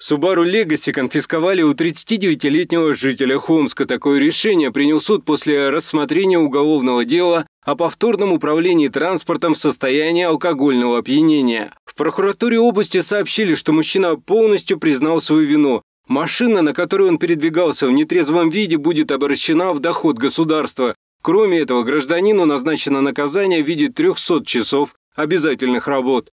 Subaru Legacy конфисковали у 39-летнего жителя Хомска. Такое решение принял суд после рассмотрения уголовного дела о повторном управлении транспортом в состоянии алкогольного опьянения. В прокуратуре области сообщили, что мужчина полностью признал свою вину. Машина, на которой он передвигался в нетрезвом виде, будет обращена в доход государства. Кроме этого, гражданину назначено наказание в виде 300 часов обязательных работ.